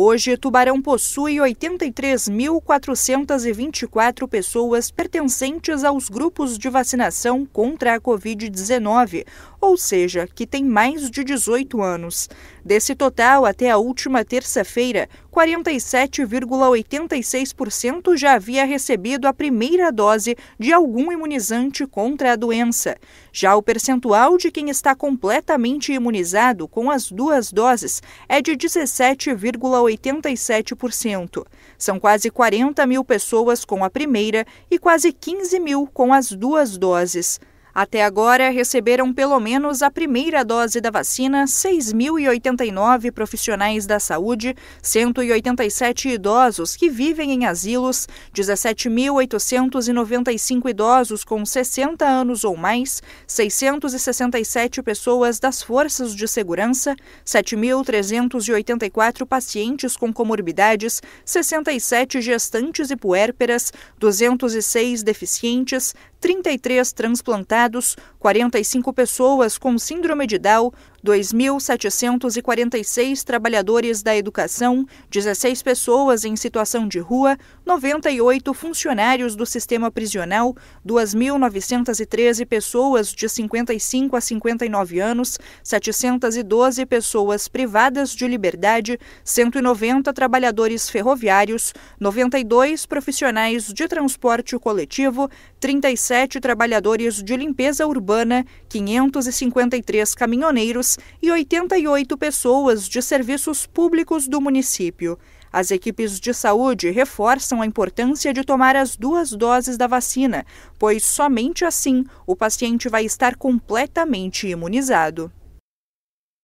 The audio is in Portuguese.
Hoje, Tubarão possui 83.424 pessoas pertencentes aos grupos de vacinação contra a Covid-19, ou seja, que têm mais de 18 anos. Desse total, até a última terça-feira, 47,86% já havia recebido a primeira dose de algum imunizante contra a doença. Já o percentual de quem está completamente imunizado com as duas doses é de 17,87%. São quase 40 mil pessoas com a primeira e quase 15 mil com as duas doses. Até agora, receberam pelo menos a primeira dose da vacina 6.089 profissionais da saúde, 187 idosos que vivem em asilos, 17.895 idosos com 60 anos ou mais, 667 pessoas das forças de segurança, 7.384 pacientes com comorbidades, 67 gestantes e puérperas, 206 deficientes, 33 transplantados hospitalizados, 45 pessoas com síndrome de Down, 2.746 trabalhadores da educação, 16 pessoas em situação de rua, 98 funcionários do sistema prisional, 2.913 pessoas de 55 a 59 anos, 712 pessoas privadas de liberdade, 190 trabalhadores ferroviários, 92 profissionais de transporte coletivo, 37 trabalhadores de limpeza urbana, 553 caminhoneiros e 88 pessoas de serviços públicos do município. As equipes de saúde reforçam a importância de tomar as duas doses da vacina, pois somente assim o paciente vai estar completamente imunizado.